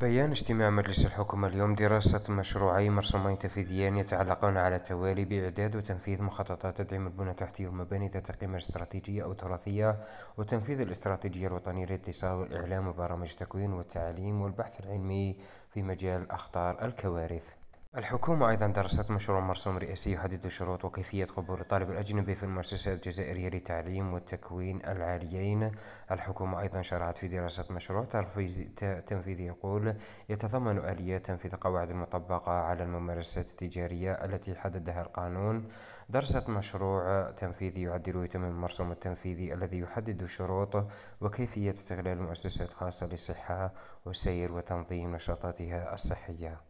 بيان اجتماع مجلس الحكومة اليوم دراسة مشروعي مرسومين تنفيذيان يتعلقان على التوالي بإعداد وتنفيذ مخططات تدعيم البنى التحتية والمباني ذات قيمة استراتيجية أو تراثية وتنفيذ الاستراتيجية الوطنية للاتصال والإعلام وبرامج التكوين والتعليم والبحث العلمي في مجال أخطار الكوارث الحكومة أيضا درست مشروع مرسوم رئاسي يحدد شروط وكيفية قبول الطالب الأجنبي في المؤسسة الجزائرية للتعليم والتكوين العاليين الحكومة أيضا شرعت في دراسة مشروع تنفيذي يقول يتضمن آلية تنفيذ قواعد المطبقة على الممارسات التجارية التي حددها القانون درست مشروع تنفيذي يعدل ويتم المرسوم التنفيذي الذي يحدد الشروط وكيفية استغلال المؤسسات الخاصة للصحة والسير وتنظيم نشاطاتها الصحية